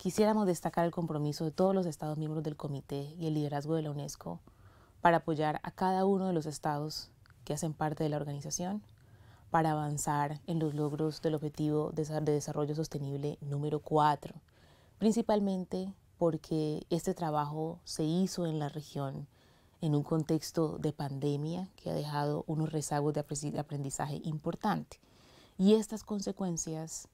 quisiéramos destacar el compromiso de todos los Estados miembros del Comité y el liderazgo de la UNESCO para apoyar a cada uno de los Estados que hacen parte de la organización para avanzar en los logros del Objetivo de Desarrollo Sostenible número 4, principalmente porque este trabajo se hizo en la región en un contexto de pandemia que ha dejado unos rezagos de aprendizaje importante. Y estas consecuencias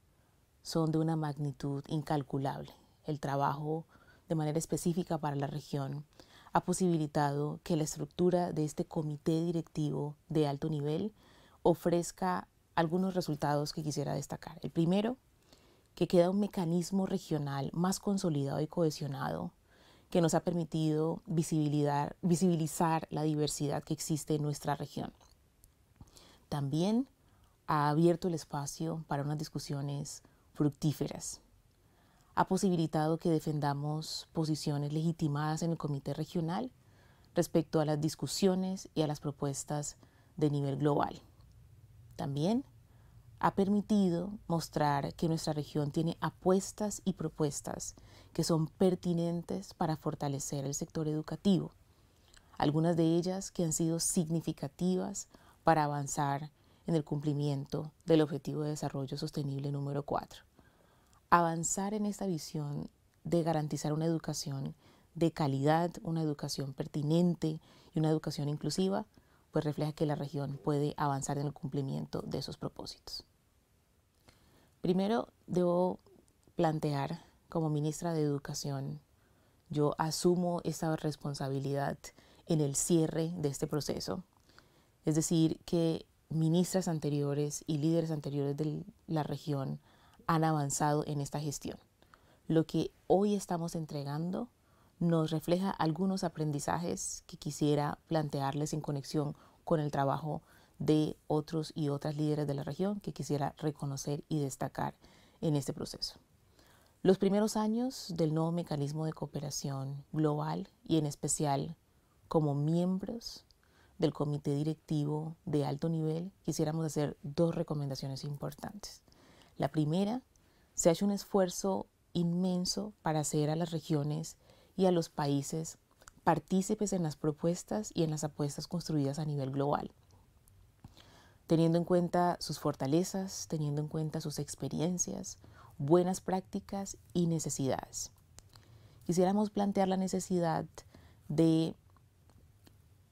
son de una magnitud incalculable. El trabajo de manera específica para la región ha posibilitado que la estructura de este comité directivo de alto nivel ofrezca algunos resultados que quisiera destacar. El primero, que queda un mecanismo regional más consolidado y cohesionado que nos ha permitido visibilizar, la diversidad que existe en nuestra región. También ha abierto el espacio para unas discusiones fructíferas. Ha posibilitado que defendamos posiciones legitimadas en el Comité Regional respecto a las discusiones y a las propuestas de nivel global. También ha permitido mostrar que nuestra región tiene apuestas y propuestas que son pertinentes para fortalecer el sector educativo, algunas de ellas que han sido significativas para avanzar en el cumplimiento del Objetivo de Desarrollo Sostenible número 4 avanzar en esta visión de garantizar una educación de calidad, una educación pertinente y una educación inclusiva, pues refleja que la región puede avanzar en el cumplimiento de esos propósitos. Primero, debo plantear como ministra de Educación, yo asumo esta responsabilidad en el cierre de este proceso. Es decir, que ministras anteriores y líderes anteriores de la región han avanzado en esta gestión. Lo que hoy estamos entregando nos refleja algunos aprendizajes que quisiera plantearles en conexión con el trabajo de otros y otras líderes de la región que quisiera reconocer y destacar en este proceso. Los primeros años del nuevo mecanismo de cooperación global y en especial como miembros del comité directivo de alto nivel, quisiéramos hacer dos recomendaciones importantes. La primera, se hace un esfuerzo inmenso para hacer a las regiones y a los países partícipes en las propuestas y en las apuestas construidas a nivel global, teniendo en cuenta sus fortalezas, teniendo en cuenta sus experiencias, buenas prácticas y necesidades. Quisiéramos plantear la necesidad de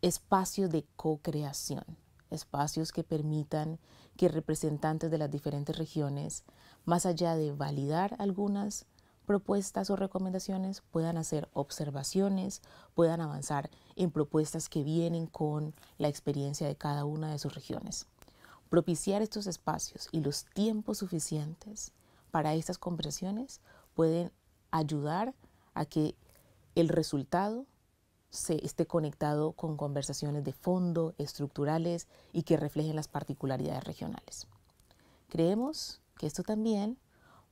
espacios de co-creación, espacios que permitan que representantes de las diferentes regiones, más allá de validar algunas propuestas o recomendaciones, puedan hacer observaciones, puedan avanzar en propuestas que vienen con la experiencia de cada una de sus regiones. Propiciar estos espacios y los tiempos suficientes para estas conversaciones pueden ayudar a que el resultado se esté conectado con conversaciones de fondo, estructurales y que reflejen las particularidades regionales. Creemos que esto también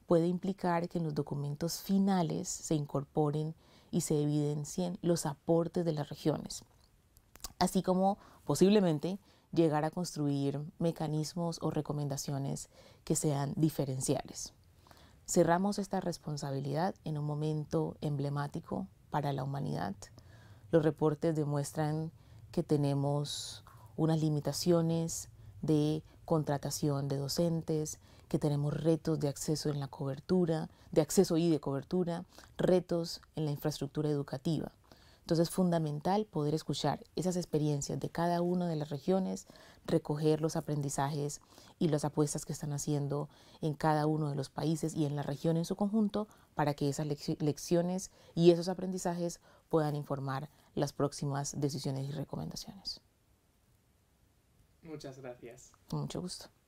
puede implicar que en los documentos finales se incorporen y se evidencien los aportes de las regiones, así como posiblemente llegar a construir mecanismos o recomendaciones que sean diferenciales. Cerramos esta responsabilidad en un momento emblemático para la humanidad los reportes demuestran que tenemos unas limitaciones de contratación de docentes, que tenemos retos de acceso en la cobertura, de acceso y de cobertura, retos en la infraestructura educativa. Entonces es fundamental poder escuchar esas experiencias de cada una de las regiones, recoger los aprendizajes y las apuestas que están haciendo en cada uno de los países y en la región en su conjunto para que esas lecciones y esos aprendizajes puedan informar las próximas decisiones y recomendaciones. Muchas gracias. Con mucho gusto.